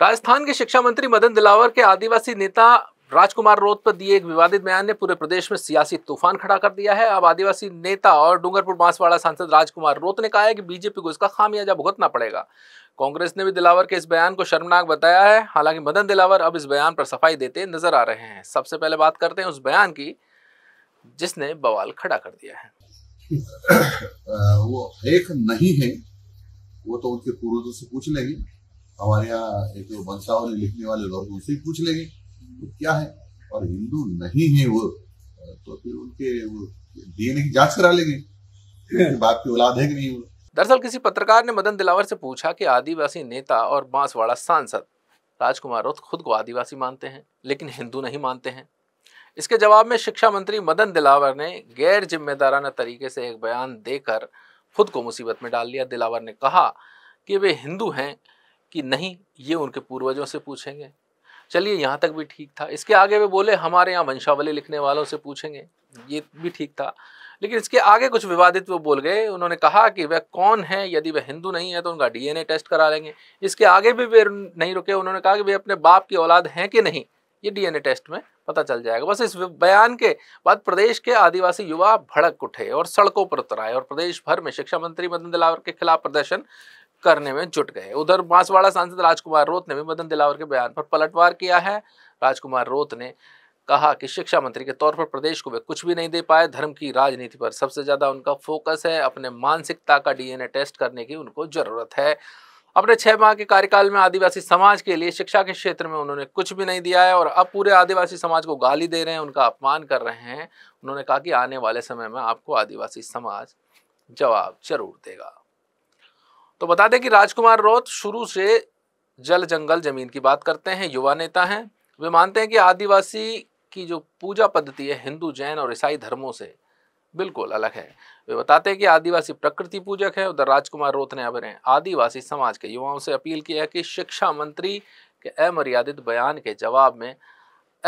राजस्थान के शिक्षा मंत्री मदन दिलावर के आदिवासी नेता राजकुमार रोत पर दिए एक विवादित बयान ने पूरे प्रदेश में सियासी तूफान खड़ा कर दिया है अब आदिवासी नेता और डूंगरपुर बांसवाड़ा सांसद राजकुमार रोत ने कहा है कि बीजेपी को इसका खामियाजा भुगतना पड़ेगा कांग्रेस ने भी दिलावर के इस बयान को शर्मनाक बताया है हालांकि मदन दिलावर अब इस बयान पर सफाई देते नजर आ रहे हैं सबसे पहले बात करते हैं उस बयान की जिसने बवाल खड़ा कर दिया है वो एक नहीं है वो तो उनके पूर्वजों से पूछ लेंगे हमारे यहाँ एक वंशावली तो लिखने वाले लोग उनसे ही पूछ लेंगे तो क्या है और हिंदू नहीं है वो तो फिर उनके वो डीएनए की जांच करा लेंगे बाप की औलाद है कि नहीं वो दरअसल किसी पत्रकार ने मदन दिलावर से पूछा कि आदिवासी नेता और बांसवाड़ा सांसद राजकुमार रोत खुद को आदिवासी मानते हैं लेकिन हिंदू नहीं मानते हैं इसके जवाब में शिक्षा मंत्री मदन दिलावर ने गैर जिम्मेदाराना तरीके से एक बयान देकर खुद को मुसीबत में डाल लिया दिलावर ने कहा कि वे हिंदू हैं कि नहीं ये उनके पूर्वजों से पूछेंगे चलिए यहाँ तक भी ठीक था इसके आगे वे बोले हमारे यहाँ वंशावली लिखने वालों से पूछेंगे ये भी ठीक था लेकिन इसके आगे कुछ विवादित वो बोल गए उन्होंने कहा कि वह कौन है यदि वह हिंदू नहीं है तो उनका डीएनए टेस्ट करा लेंगे इसके आगे भी वे नहीं रुके उन्होंने कहा कि वे अपने बाप की औलाद हैं कि नहीं ये डीएनए टेस्ट में पता चल जाएगा बस इस बयान के बाद प्रदेश के आदिवासी युवा भड़क उठे और सड़कों पर उतर आए और प्रदेश भर में शिक्षा मंत्री मदन दिलावर के खिलाफ प्रदर्शन करने में जुट गए उधर बांसवाड़ा सांसद राजकुमार रोत ने भी मदन दिलावर के बयान पर पलटवार किया है राजकुमार रोत ने कहा कि शिक्षा मंत्री के तौर पर प्रदेश को वे कुछ भी नहीं दे पाए धर्म की राजनीति पर सबसे ज़्यादा उनका फोकस है अपने मानसिकता का डीएनए टेस्ट करने की उनको ज़रूरत है अपने छह माह के कार्यकाल में आदिवासी समाज के लिए शिक्षा के क्षेत्र में उन्होंने कुछ भी नहीं दिया है और अब पूरे आदिवासी समाज को गाली दे रहे हैं उनका अपमान कर रहे हैं उन्होंने कहा कि आने वाले समय में आपको आदिवासी समाज जवाब जरूर देगा तो बता दें कि राजकुमार रोत शुरू से जल जंगल जमीन की बात करते हैं युवा नेता हैं वे मानते हैं कि आदिवासी की जो पूजा पद्धति है हिंदू जैन और ईसाई धर्मों से बिल्कुल अलग है वे बताते हैं कि आदिवासी प्रकृति पूजक है उधर राजकुमार रोथ ने अब आदिवासी समाज के युवाओं से अपील किया है कि शिक्षा मंत्री के अमर्यादित बयान के जवाब में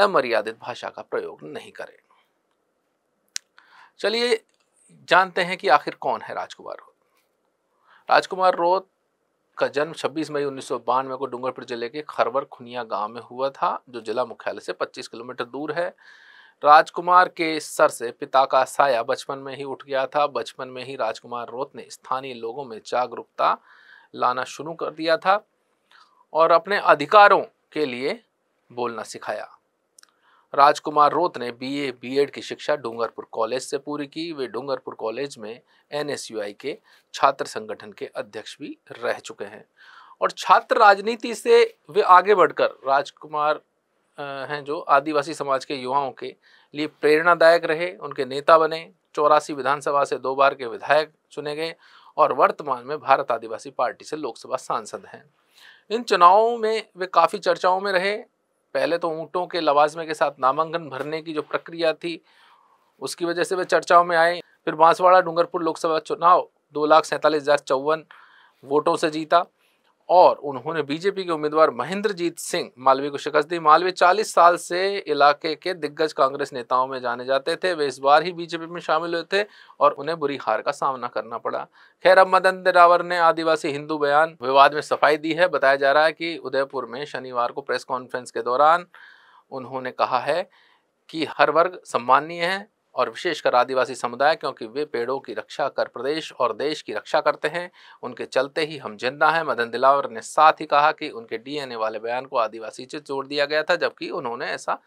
अमर्यादित भाषा का प्रयोग नहीं करें चलिए जानते हैं कि आखिर कौन है राजकुमार रोत राजकुमार रोत का जन्म 26 मई उन्नीस को डूंगरपुर जिले के खरवर खुनिया गांव में हुआ था जो जिला मुख्यालय से 25 किलोमीटर दूर है राजकुमार के सर से पिता का साया बचपन में ही उठ गया था बचपन में ही राजकुमार रोत ने स्थानीय लोगों में जागरूकता लाना शुरू कर दिया था और अपने अधिकारों के लिए बोलना सिखाया राजकुमार रोत ने बीए बीएड की शिक्षा डूंगरपुर कॉलेज से पूरी की वे डूंगरपुर कॉलेज में एनएसयूआई के छात्र संगठन के अध्यक्ष भी रह चुके हैं और छात्र राजनीति से वे आगे बढ़कर राजकुमार हैं जो आदिवासी समाज के युवाओं के लिए प्रेरणादायक रहे उनके नेता बने चौरासी विधानसभा से दो बार के विधायक चुने गए और वर्तमान में भारत आदिवासी पार्टी से लोकसभा सांसद हैं इन चुनावों में वे काफ़ी चर्चाओं में रहे पहले तो ऊँटों के लवाजमे के साथ नामांकन भरने की जो प्रक्रिया थी उसकी वजह से वे चर्चाओं में आए फिर बांसवाड़ा डूंगरपुर लोकसभा चुनाव दो लाख सैंतालीस हज़ार चौवन वोटों से जीता और उन्होंने बीजेपी के उम्मीदवार महेंद्रजीत सिंह मालवी को शिकस्त दी मालवी 40 साल से इलाके के दिग्गज कांग्रेस नेताओं में जाने जाते थे वे इस बार ही बीजेपी में शामिल हुए थे और उन्हें बुरी हार का सामना करना पड़ा खैर अब मदन दिरावर ने आदिवासी हिंदू बयान विवाद में सफाई दी है बताया जा रहा है कि उदयपुर में शनिवार को प्रेस कॉन्फ्रेंस के दौरान उन्होंने कहा है कि हर वर्ग सम्माननीय है और विशेषकर आदिवासी समुदाय क्योंकि वे पेड़ों की रक्षा कर प्रदेश और देश की रक्षा करते हैं उनके चलते ही हम जिंदा हैं मदन दिलावर ने साथ ही कहा कि उनके डीएनए वाले बयान को आदिवासी से जोड़ दिया गया था जबकि उन्होंने ऐसा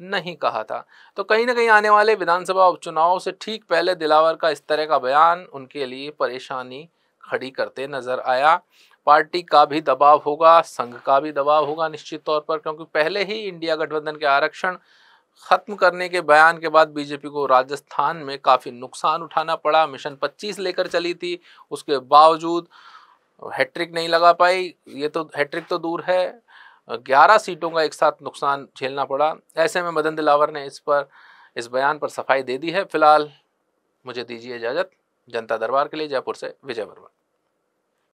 नहीं कहा था तो कहीं ना कहीं आने वाले विधानसभा उपचुनाव से ठीक पहले दिलावर का इस तरह का बयान उनके लिए परेशानी खड़ी करते नजर आया पार्टी का भी दबाव होगा संघ का भी दबाव होगा निश्चित तौर पर क्योंकि पहले ही इंडिया गठबंधन के आरक्षण ख़त्म करने के बयान के बाद बीजेपी को राजस्थान में काफ़ी नुकसान उठाना पड़ा मिशन 25 लेकर चली थी उसके बावजूद हैट्रिक नहीं लगा पाई ये तो हैट्रिक तो दूर है 11 सीटों का एक साथ नुकसान झेलना पड़ा ऐसे में मदन दिलावर ने इस पर इस बयान पर सफाई दे दी है फिलहाल मुझे दीजिए इजाज़त जनता दरबार के लिए जयपुर से विजय वर्मा